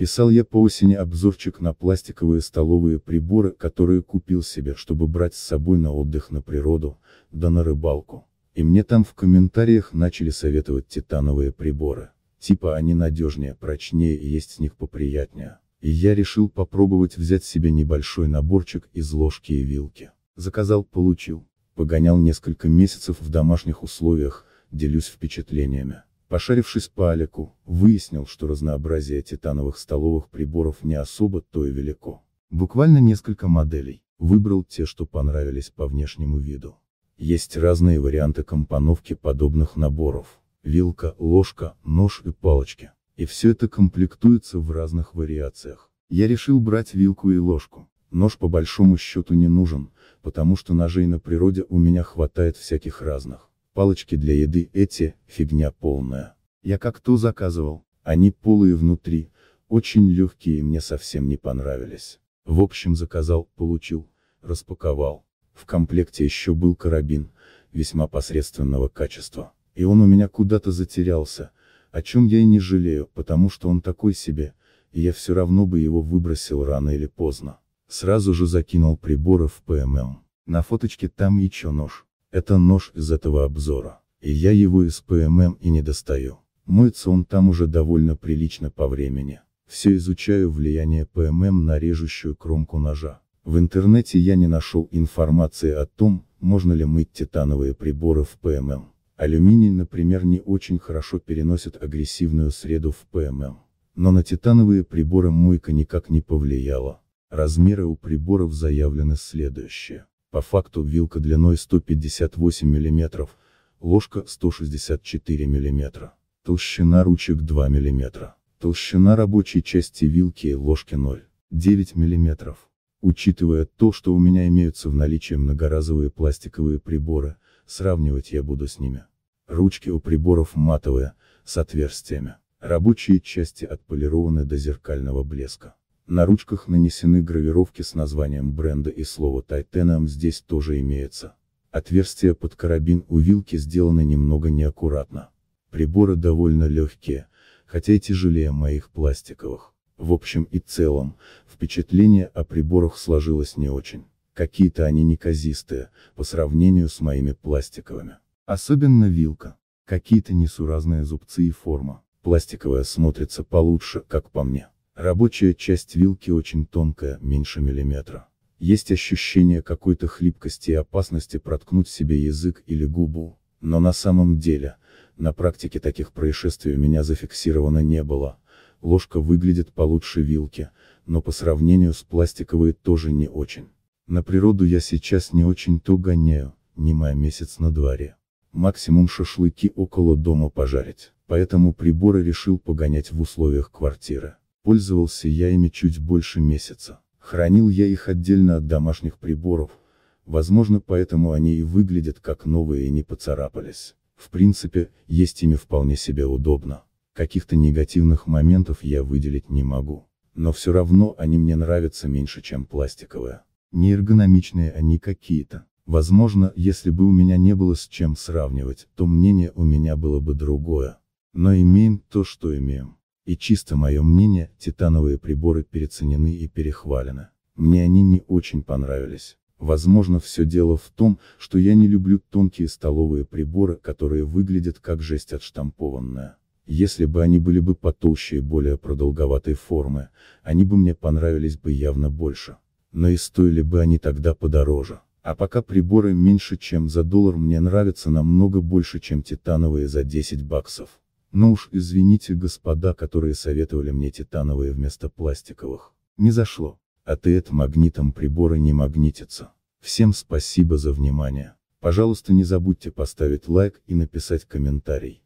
Писал я по осени обзорчик на пластиковые столовые приборы, которые купил себе, чтобы брать с собой на отдых на природу, да на рыбалку. И мне там в комментариях начали советовать титановые приборы. Типа они надежнее, прочнее и есть с них поприятнее. И я решил попробовать взять себе небольшой наборчик из ложки и вилки. Заказал, получил. Погонял несколько месяцев в домашних условиях, делюсь впечатлениями. Пошарившись по Алику, выяснил, что разнообразие титановых столовых приборов не особо то и велико. Буквально несколько моделей, выбрал те, что понравились по внешнему виду. Есть разные варианты компоновки подобных наборов. Вилка, ложка, нож и палочки. И все это комплектуется в разных вариациях. Я решил брать вилку и ложку. Нож по большому счету не нужен, потому что ножей на природе у меня хватает всяких разных палочки для еды эти, фигня полная. Я как то заказывал, они полые внутри, очень легкие и мне совсем не понравились. В общем заказал, получил, распаковал. В комплекте еще был карабин, весьма посредственного качества. И он у меня куда-то затерялся, о чем я и не жалею, потому что он такой себе, и я все равно бы его выбросил рано или поздно. Сразу же закинул приборы в ПММ. На фоточке там еще нож. Это нож из этого обзора. И я его из ПММ и не достаю. Моется он там уже довольно прилично по времени. Все изучаю влияние ПММ на режущую кромку ножа. В интернете я не нашел информации о том, можно ли мыть титановые приборы в ПММ. Алюминий, например, не очень хорошо переносит агрессивную среду в ПММ. Но на титановые приборы мойка никак не повлияла. Размеры у приборов заявлены следующие по факту вилка длиной 158 мм, ложка 164 мм, толщина ручек 2 мм, толщина рабочей части вилки и ложки 0,9 мм. Учитывая то, что у меня имеются в наличии многоразовые пластиковые приборы, сравнивать я буду с ними. Ручки у приборов матовые, с отверстиями, рабочие части отполированы до зеркального блеска. На ручках нанесены гравировки с названием бренда и слово «Тайтениум» здесь тоже имеется. Отверстие под карабин у вилки сделано немного неаккуратно. Приборы довольно легкие, хотя и тяжелее моих пластиковых. В общем и целом, впечатление о приборах сложилось не очень. Какие-то они неказистые, по сравнению с моими пластиковыми. Особенно вилка. Какие-то несуразные зубцы и форма. Пластиковая смотрится получше, как по мне. Рабочая часть вилки очень тонкая, меньше миллиметра. Есть ощущение какой-то хлипкости и опасности проткнуть себе язык или губу, но на самом деле, на практике таких происшествий у меня зафиксировано не было. Ложка выглядит получше вилки, но по сравнению с пластиковой тоже не очень. На природу я сейчас не очень-то гоняю, не мая а месяц на дворе. Максимум шашлыки около дома пожарить, поэтому приборы решил погонять в условиях квартиры. Пользовался я ими чуть больше месяца. Хранил я их отдельно от домашних приборов, возможно поэтому они и выглядят как новые и не поцарапались. В принципе, есть ими вполне себе удобно. Каких-то негативных моментов я выделить не могу. Но все равно они мне нравятся меньше, чем пластиковые. Неэргономичные они какие-то. Возможно, если бы у меня не было с чем сравнивать, то мнение у меня было бы другое. Но имеем то, что имеем. И чисто мое мнение, титановые приборы переценены и перехвалены. Мне они не очень понравились. Возможно, все дело в том, что я не люблю тонкие столовые приборы, которые выглядят как жесть отштампованная. Если бы они были бы потолще и более продолговатой формы, они бы мне понравились бы явно больше. Но и стоили бы они тогда подороже. А пока приборы меньше чем за доллар мне нравятся намного больше чем титановые за 10 баксов. Ну уж извините господа, которые советовали мне титановые вместо пластиковых. Не зашло. А ты это магнитом прибора не магнитится. Всем спасибо за внимание. Пожалуйста, не забудьте поставить лайк и написать комментарий.